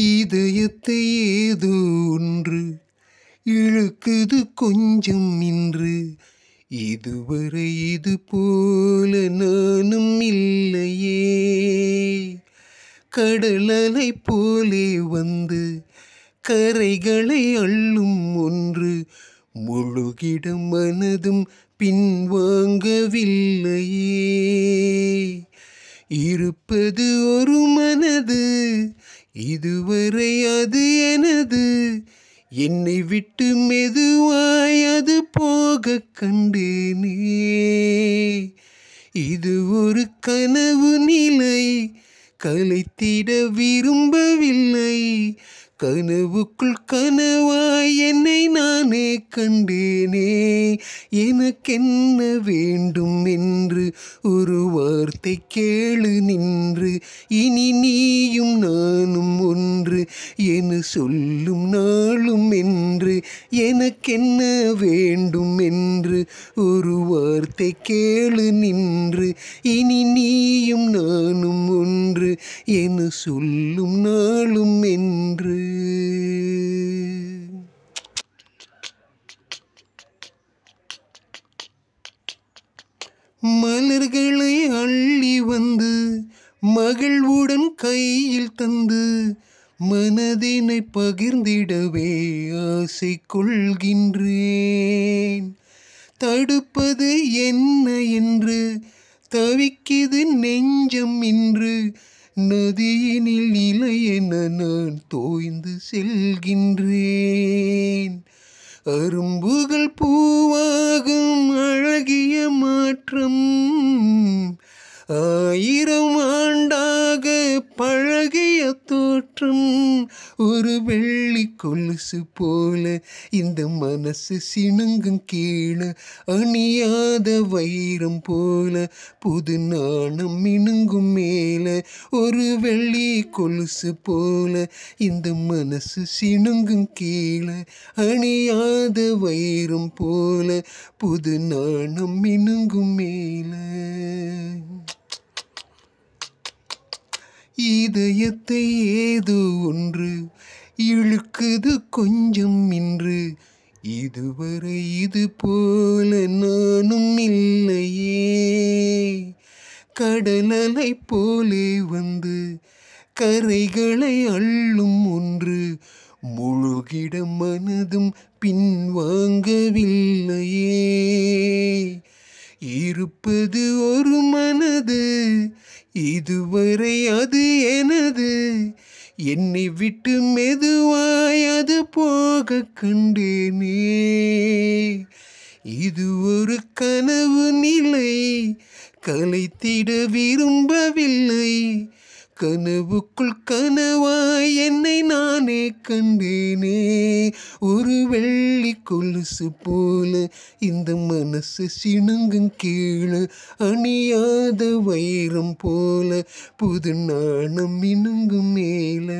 இதயத்தை ஏதோ ஒன்று இழுக்குது கொஞ்சம் இன்று இதுவரை இது போல நானும் இல்லையே கடலலை போலே வந்து கரைகளை அள்ளும் ஒன்று முழுகிடம் மனதும் பின்வாங்கவில்லையே இருப்பது ஒரு மனது இதுவரை அது எனது என்னை விட்டு மெதுவாய் அது போக கண்டேனே இது ஒரு கனவு நிலை கலைத்திட விரும்பவில்லை கனவுக்குள் கனவாய் என்னை நானே கண்டேனே எனக்கென்ன வேண்டும் என்று ஒரு வார்த்தை கேளு நின்று இனி நீயும் நானும் ஒன்று என சொல்லும் நாளும் என்று எனக்கென்ன வேண்டும் என்று ஒரு வார்த்தை கேளு நின்று இனி நீயும் நானும் ஒன்று என சொல்லும் நாளும் என்று மலர்களை அள்ளி வந்து மகிழ்வுடன் கையில் தந்து மனதினை பகிர்ந்திடவே ஆசை கொள்கின்றேன் தடுப்பது என்ன என்று தவிக்கிது நெஞ்சம் இன்று நதியினில் இலையென நான் தோய்ந்து செல்கின்றேன் அரும்புகள் பூவாகும் மற்றும் ஆயிரம் மாற்றும் ஒரு வெள்ளி கொலுசு போல இந்த மனசு சிணுங்கும் கீழே அணியாத வைரம் போல புது நாணம் மினுங்கும் மேல ஒரு வெள்ளி கொலுசு போல இந்த மனசு சிணுங்கும் கீழே அணியாத வைரம் போல புது நாணம் மினுங்கும் மேலே இதயத்தை ஏது ஒன்று இழுக்குது கொஞ்சம் இன்று இதுவரை இது போல நானும் இல்லையே கடலலை போலே வந்து கரைகளை அள்ளும் ஒன்று முழுகிட மனதும் பின்வாங்கவில்லையே இருப்பது ஒரு மனது இதுவரை அது எனது என்னை விட்டு மெதுவாய் அது போக கண்டேனே இது ஒரு கனவு நிலை கலைத்திட விரும்பவில்லை கனவுக்குள் கனவாய் என்னை நானே கண்டேனே ஒரு வெள்ளி கொலுசு போல இந்த மனசு சிணுங்கும் கீழ அணியாத வைரம் போல புது நாணம் இணுங்கும் மேல